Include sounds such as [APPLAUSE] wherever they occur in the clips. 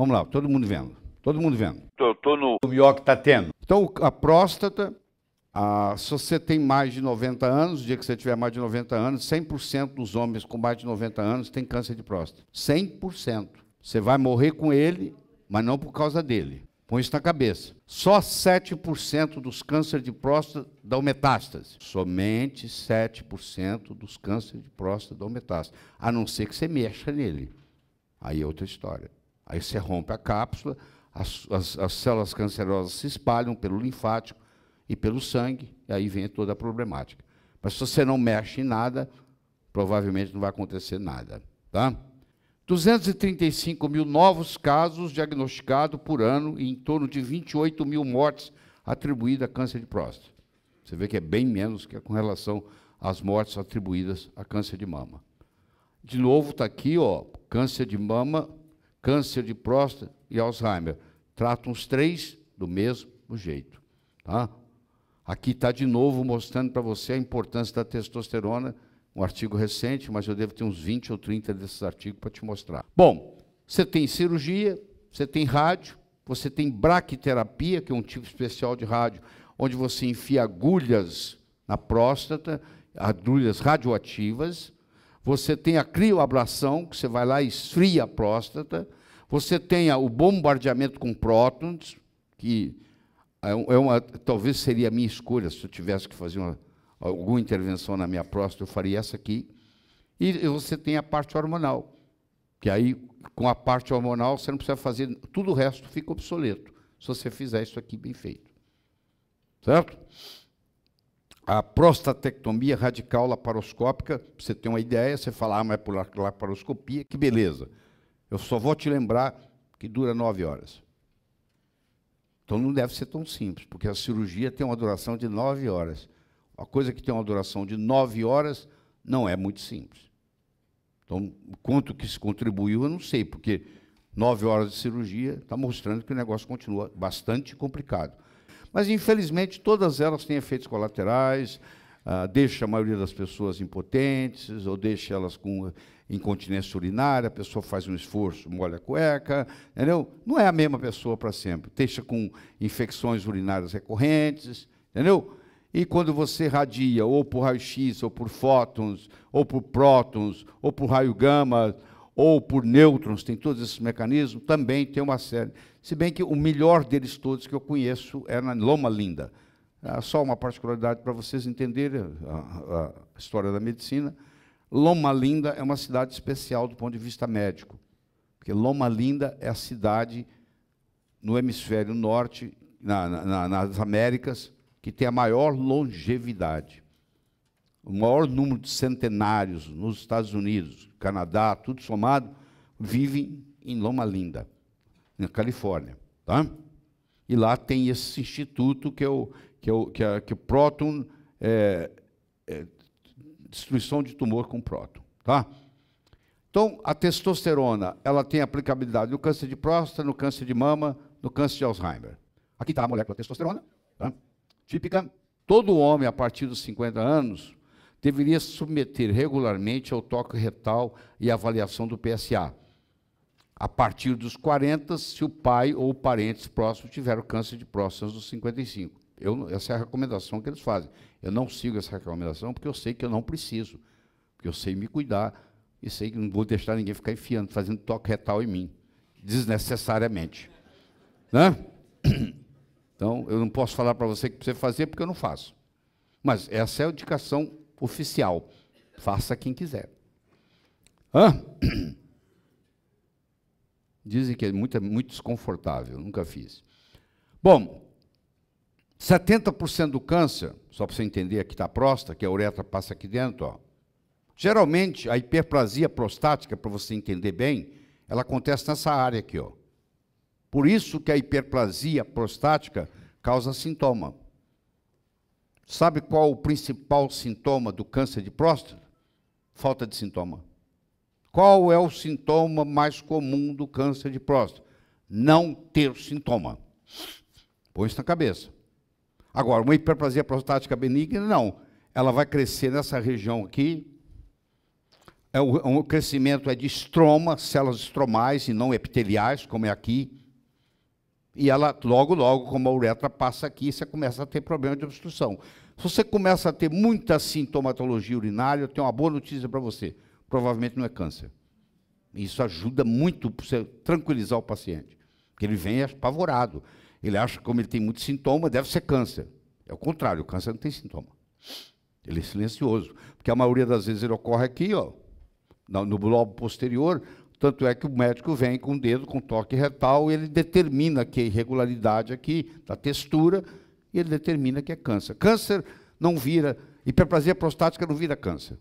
Vamos lá, todo mundo vendo. Todo mundo vendo. Tô, tô no. O que tá tendo. Então, a próstata, a, se você tem mais de 90 anos, o dia que você tiver mais de 90 anos, 100% dos homens com mais de 90 anos têm câncer de próstata. 100%. Você vai morrer com ele, mas não por causa dele. Põe isso na cabeça. Só 7% dos cânceres de próstata dão metástase. Somente 7% dos cânceres de próstata dão metástase. A não ser que você mexa nele. Aí é outra história. Aí você rompe a cápsula, as, as, as células cancerosas se espalham pelo linfático e pelo sangue, e aí vem toda a problemática. Mas se você não mexe em nada, provavelmente não vai acontecer nada. Tá? 235 mil novos casos diagnosticados por ano e em torno de 28 mil mortes atribuídas a câncer de próstata. Você vê que é bem menos que com relação às mortes atribuídas a câncer de mama. De novo, está aqui, ó, câncer de mama câncer de próstata e Alzheimer. Tratam os três do mesmo jeito. Tá? Aqui está de novo mostrando para você a importância da testosterona, um artigo recente, mas eu devo ter uns 20 ou 30 desses artigos para te mostrar. Bom, você tem cirurgia, você tem rádio, você tem braquiterapia, que é um tipo especial de rádio, onde você enfia agulhas na próstata, agulhas radioativas, você tem a crioablação, que você vai lá e esfria a próstata, você tem o bombardeamento com prótons, que é, é uma, talvez seria a minha escolha, se eu tivesse que fazer uma, alguma intervenção na minha próstata, eu faria essa aqui. E você tem a parte hormonal, que aí, com a parte hormonal, você não precisa fazer, tudo o resto fica obsoleto, se você fizer isso aqui bem feito. Certo? a prostatectomia radical laparoscópica, para você ter uma ideia, você fala, ah, mas é por laparoscopia, que beleza. Eu só vou te lembrar que dura nove horas. Então não deve ser tão simples, porque a cirurgia tem uma duração de nove horas. Uma coisa que tem uma duração de nove horas não é muito simples. Então, quanto que se contribuiu, eu não sei, porque nove horas de cirurgia está mostrando que o negócio continua bastante complicado. Mas, infelizmente, todas elas têm efeitos colaterais, ah, deixa a maioria das pessoas impotentes, ou deixa elas com incontinência urinária, a pessoa faz um esforço, molha a cueca, entendeu? Não é a mesma pessoa para sempre. Deixa com infecções urinárias recorrentes, entendeu? E quando você radia, ou por raio-x, ou por fótons, ou por prótons, ou por raio-gama, ou por nêutrons, tem todos esses mecanismos, também tem uma série. Se bem que o melhor deles todos que eu conheço é na Loma Linda. É só uma particularidade para vocês entenderem a, a história da medicina. Loma Linda é uma cidade especial do ponto de vista médico, porque Loma Linda é a cidade no hemisfério norte, na, na, nas Américas, que tem a maior longevidade o maior número de centenários nos Estados Unidos, Canadá, tudo somado, vivem em Loma Linda, na Califórnia. Tá? E lá tem esse instituto que é o, que é o, que é, que é próton, é, é, destruição de tumor com próton. Tá? Então, a testosterona, ela tem aplicabilidade no câncer de próstata, no câncer de mama, no câncer de Alzheimer. Aqui está a molécula testosterona, tá? típica. Todo homem, a partir dos 50 anos, deveria se submeter regularmente ao toque retal e avaliação do PSA. A partir dos 40, se o pai ou parentes próximos tiveram câncer de próstata dos 55. Eu, essa é a recomendação que eles fazem. Eu não sigo essa recomendação porque eu sei que eu não preciso, porque eu sei me cuidar e sei que não vou deixar ninguém ficar enfiando, fazendo toque retal em mim, desnecessariamente. Né? Então, eu não posso falar para você que precisa fazer porque eu não faço. Mas essa é a indicação oficial. Faça quem quiser. Hã? [CLEARS THROAT] Dizem que é muito, é muito desconfortável, nunca fiz. Bom, 70% do câncer, só para você entender aqui está a próstata, que a uretra passa aqui dentro, ó. Geralmente, a hiperplasia prostática, para você entender bem, ela acontece nessa área aqui, ó. Por isso que a hiperplasia prostática causa sintoma. Sabe qual o principal sintoma do câncer de próstata? Falta de sintoma. Qual é o sintoma mais comum do câncer de próstata? Não ter sintoma. Põe isso na cabeça. Agora, uma hiperplasia prostática benigna, não. Ela vai crescer nessa região aqui. É o, o é crescimento é de estroma, células estromais e não epiteliais, como é aqui. E ela, logo, logo, como a uretra passa aqui, você começa a ter problema de obstrução. Se você começa a ter muita sintomatologia urinária, eu tenho uma boa notícia para você. Provavelmente não é câncer. Isso ajuda muito para você tranquilizar o paciente. Porque ele vem apavorado. Ele acha que, como ele tem muito sintoma, deve ser câncer. É o contrário, o câncer não tem sintoma. Ele é silencioso. Porque a maioria das vezes ele ocorre aqui, ó, no, no posterior, tanto é que o médico vem com o dedo, com toque retal, e ele determina que a irregularidade aqui, da textura, e ele determina que é câncer. Câncer não vira, hiperplasia prostática não vira câncer.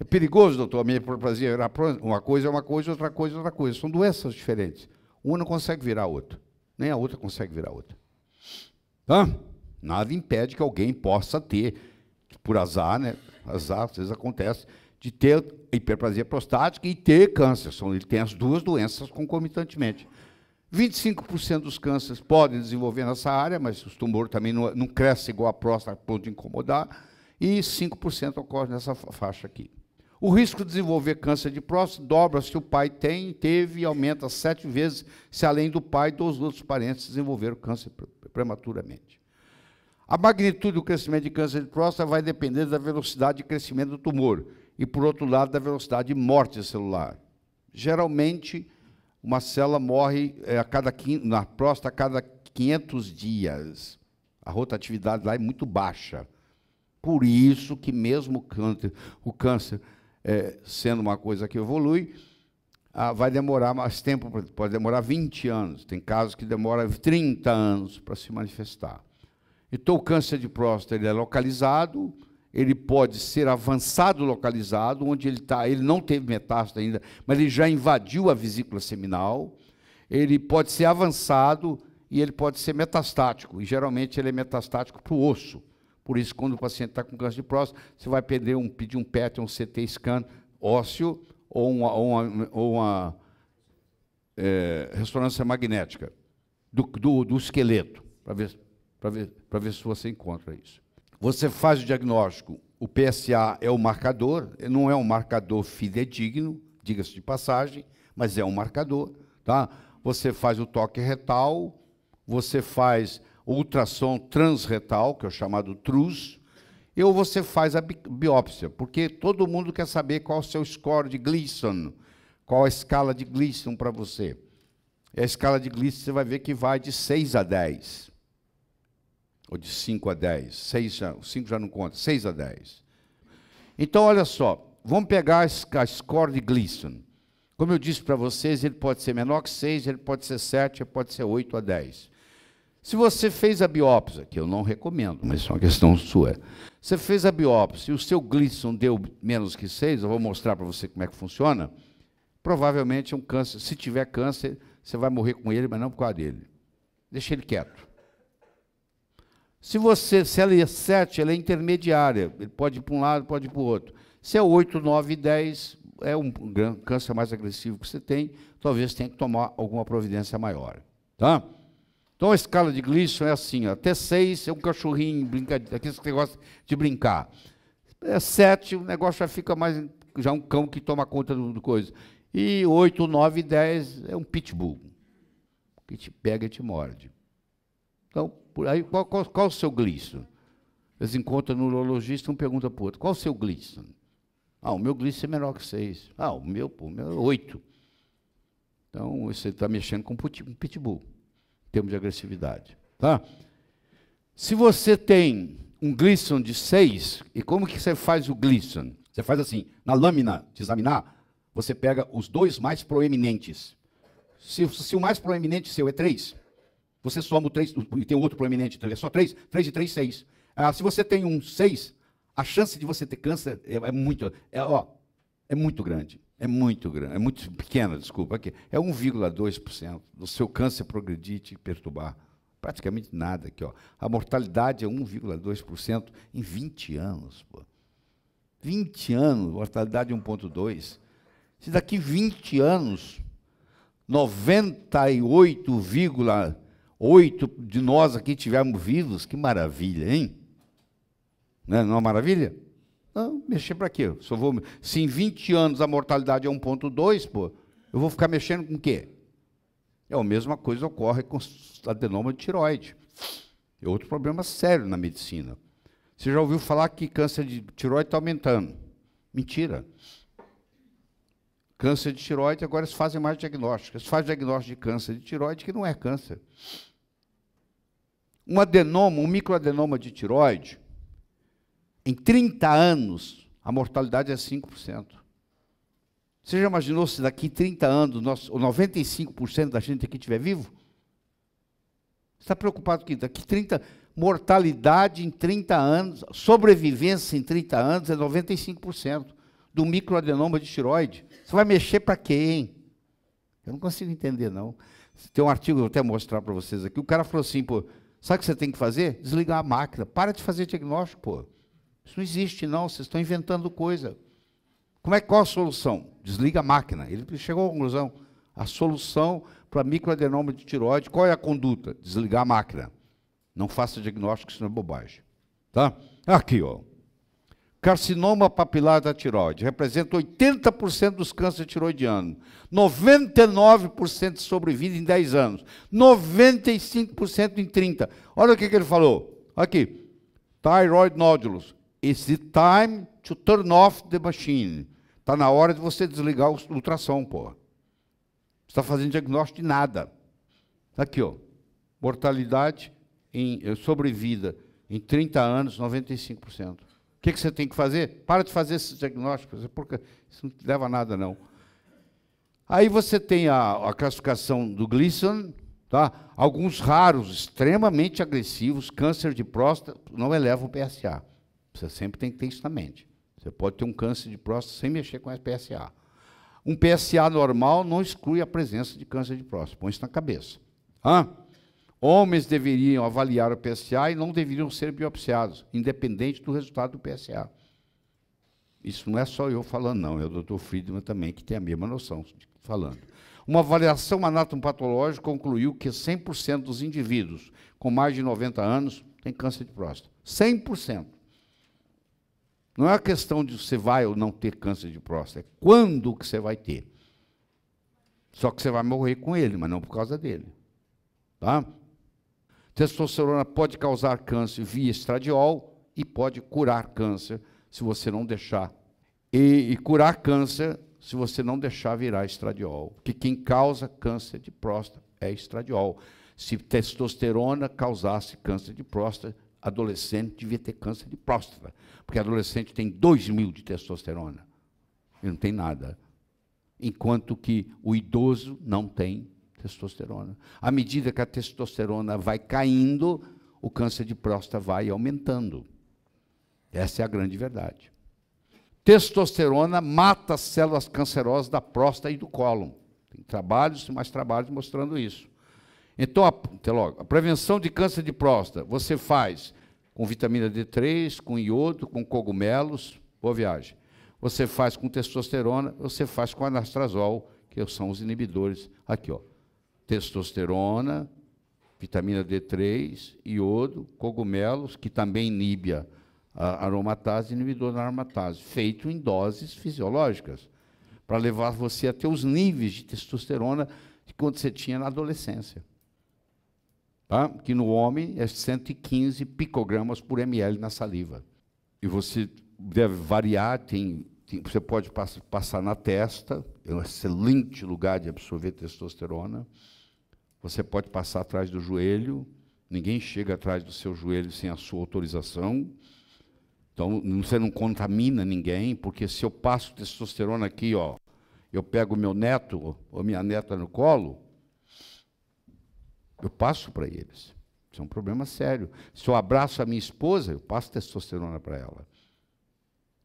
É perigoso, doutor, a minha hiperplasia era uma coisa é uma coisa, outra coisa é outra coisa. São doenças diferentes. Uma não consegue virar a outra, nem a outra consegue virar a outra. Tá? Nada impede que alguém possa ter, por azar, né? Azar, às vezes acontece, de ter hiperplasia prostática e ter câncer. Ele tem as duas doenças concomitantemente. 25% dos cânceres podem desenvolver nessa área, mas os tumores também não, não crescem igual a próstata a ponto de incomodar, e 5% ocorre nessa faixa aqui. O risco de desenvolver câncer de próstata dobra se o pai tem, teve, e aumenta sete vezes se, além do pai, dos outros parentes desenvolveram câncer prematuramente. A magnitude do crescimento de câncer de próstata vai depender da velocidade de crescimento do tumor e, por outro lado, da velocidade de morte celular. Geralmente, uma célula morre é, a cada, na próstata a cada 500 dias. A rotatividade lá é muito baixa. Por isso que mesmo o câncer, o câncer é, sendo uma coisa que evolui, ah, vai demorar mais tempo, pode demorar 20 anos. Tem casos que demora 30 anos para se manifestar. Então, o câncer de próstata ele é localizado, ele pode ser avançado localizado, onde ele está, ele não teve metástase ainda, mas ele já invadiu a vesícula seminal, ele pode ser avançado e ele pode ser metastático, e geralmente ele é metastático para o osso. Por isso, quando o paciente está com câncer de próstata, você vai pedir um, pedir um PET, um CT scan ósseo ou uma, ou uma, ou uma é, ressonância magnética do, do, do esqueleto, para ver, ver, ver se você encontra isso. Você faz o diagnóstico, o PSA é o marcador, não é um marcador fidedigno, diga-se de passagem, mas é um marcador, tá? Você faz o toque retal, você faz ultrassom transretal, que é o chamado TRUS, ou você faz a bi biópsia, porque todo mundo quer saber qual é o seu score de Gleason, qual a escala de Gleason para você. E a escala de Gleason você vai ver que vai de 6 a 10. Ou de 5 a 10. 6 já, 5 já não conta, 6 a 10. Então, olha só, vamos pegar a score de Gleason. Como eu disse para vocês, ele pode ser menor que 6, ele pode ser 7, ele pode ser 8 a 10. Se você fez a biópsia, que eu não recomendo, mas isso é uma questão sua. Você fez a biópsia e o seu Gleason deu menos que 6, eu vou mostrar para você como é que funciona. Provavelmente é um câncer. Se tiver câncer, você vai morrer com ele, mas não por causa dele. Deixa ele quieto. Se você, se ela é 7, ela é intermediária, ele pode ir para um lado, pode ir para o outro. Se é 8, 9, 10, é um câncer mais agressivo que você tem, talvez tenha que tomar alguma providência maior. Tá? Então a escala de Gleason é assim, ó, até 6 é um cachorrinho, aqueles que gosta de brincar. É 7, o negócio já fica mais, já é um cão que toma conta do, do coisa. E 8, 9, 10 é um pitbull, que te pega e te morde. Então, aí, qual, qual, qual, o seu Gleason? Eles encontram no urologista, um pergunta para o outro, qual o seu Gleason? Ah, o meu Gleason é menor que 6. Ah, o meu, pô, o meu é 8. Então, você está mexendo com um pitbull, em termos de agressividade. Tá? Se você tem um Gleason de 6, e como que você faz o Gleason? Você faz assim, na lâmina de examinar, você pega os dois mais proeminentes. Se, se o mais proeminente seu é 3, você soma o 3, e tem outro proeminente, é só 3, 3 e 3, 6. Ah, se você tem um 6, a chance de você ter câncer é, é muito, é, ó, é muito grande. É muito grande, é muito pequena, desculpa. Aqui, é 1,2% do seu câncer progredir e te perturbar. Praticamente nada aqui. Ó. A mortalidade é 1,2% em 20 anos. Pô. 20 anos, mortalidade 1,2%. Se daqui 20 anos, 98, oito de nós aqui estivermos vivos, que maravilha, hein? Né? Não é, uma maravilha? Não, mexer para quê? Eu vou... Se em 20 anos a mortalidade é 1,2, pô, eu vou ficar mexendo com o quê? É a mesma coisa ocorre com adenoma de tiroide. É outro problema sério na medicina. Você já ouviu falar que câncer de tiroide está aumentando? Mentira. Câncer de tiroide, agora eles fazem mais diagnóstico. Eles fazem diagnóstico de câncer de tiroide que não é câncer um adenoma, um microadenoma de tiroide, em 30 anos, a mortalidade é 5%. Você já imaginou se daqui 30 anos, nosso, 95% da gente aqui estiver vivo? Você está preocupado que daqui 30 mortalidade em 30 anos, sobrevivência em 30 anos é 95% do microadenoma de tiroide. Você vai mexer para quê, hein? Eu não consigo entender, não. Tem um artigo, vou até mostrar para vocês aqui. O cara falou assim, pô, Sabe o que você tem que fazer? Desligar a máquina. Para de fazer diagnóstico, pô. Isso não existe, não. Vocês estão inventando coisa. Como é qual a solução? Desliga a máquina. Ele chegou à conclusão. A solução para microadenoma de tiroide, qual é a conduta? Desligar a máquina. Não faça diagnóstico, isso não é bobagem. Tá? Aqui, ó. Carcinoma papilar da tiroide representa 80% dos cânceres tiroidianos, 99% de sobrevida em 10 anos, 95% em 30. Olha o que, que ele falou. Aqui. Thyroid nódulos. It's the time to turn off the machine. Está na hora de você desligar o ultrassom, pô. está fazendo diagnóstico de nada. Aqui, ó. Mortalidade em eh, sobrevida em 30 anos, 95% que, que você tem que fazer? Para de fazer esses diagnósticos, é porque isso não te leva a nada, não. Aí você tem a, a classificação do Gleason, tá? alguns raros, extremamente agressivos, câncer de próstata, não elevam o PSA. Você sempre tem que ter isso na mente. Você pode ter um câncer de próstata sem mexer com o PSA. Um PSA normal não exclui a presença de câncer de próstata. Põe isso na cabeça. Hã? Homens deveriam avaliar o PSA e não deveriam ser biopsiados, independente do resultado do PSA. Isso não é só eu falando, não, é o doutor Friedman também, que tem a mesma noção falando. Uma avaliação anatomopatológica concluiu que 100% dos indivíduos com mais de 90 anos têm câncer de próstata. 100%. Não é a questão de você vai ou não ter câncer de próstata, é quando que você vai ter. Só que você vai morrer com ele, mas não por causa dele. Tá? Testosterona pode causar câncer via estradiol e pode curar câncer se você não deixar. E, e curar câncer se você não deixar virar estradiol. Porque quem causa câncer de próstata é estradiol. Se testosterona causasse câncer de próstata, adolescente devia ter câncer de próstata. Porque adolescente tem 2 mil de testosterona. E não tem nada. Enquanto que o idoso não tem testosterona. À medida que a testosterona vai caindo, o câncer de próstata vai aumentando. Essa é a grande verdade. Testosterona mata as células cancerosas da próstata e do cólon. Tem trabalhos e mais trabalhos mostrando isso. Então, até logo, a prevenção de câncer de próstata você faz com vitamina D3, com iodo, com cogumelos, boa viagem. Você faz com testosterona, você faz com anastrazol, que são os inibidores aqui, ó testosterona, vitamina D3, iodo, cogumelos, que também inibe a aromatase inibidor da aromatase, feito em doses fisiológicas, para levar você até os níveis de testosterona que quando você tinha na adolescência. Tá? Que no homem é 115 picogramas por ml na saliva. E você deve variar, tem, tem você pode passar na testa, é um excelente lugar de absorver testosterona. Você pode passar atrás do joelho, ninguém chega atrás do seu joelho sem a sua autorização. Então, você não contamina ninguém, porque se eu passo testosterona aqui, ó, eu pego meu neto ou minha neta no colo, eu passo para eles. Isso é um problema sério. Se eu abraço a minha esposa, eu passo testosterona para ela.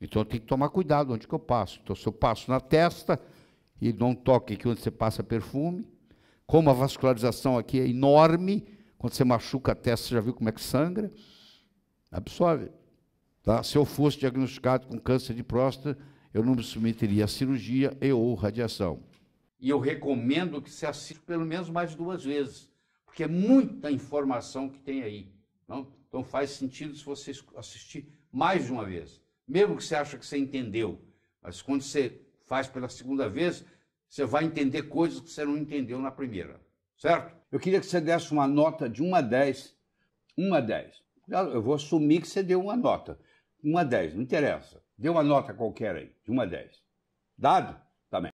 Então, eu tenho que tomar cuidado onde que eu passo. Então, se eu passo na testa e dou um toque aqui onde você passa perfume, como a vascularização aqui é enorme, quando você machuca a testa, você já viu como é que sangra? Absorve. Tá? Se eu fosse diagnosticado com câncer de próstata, eu não me submeteria à cirurgia e ou radiação. E eu recomendo que você assista pelo menos mais duas vezes, porque é muita informação que tem aí. Não? Então faz sentido se você assistir mais de uma vez. Mesmo que você acha que você entendeu, mas quando você faz pela segunda vez, você vai entender coisas que você não entendeu na primeira, certo? Eu queria que você desse uma nota de 1 a 10. 1 a 10. Eu vou assumir que você deu uma nota. 1 a 10, não interessa. Dê uma nota qualquer aí, de 1 a 10. Dado? Tá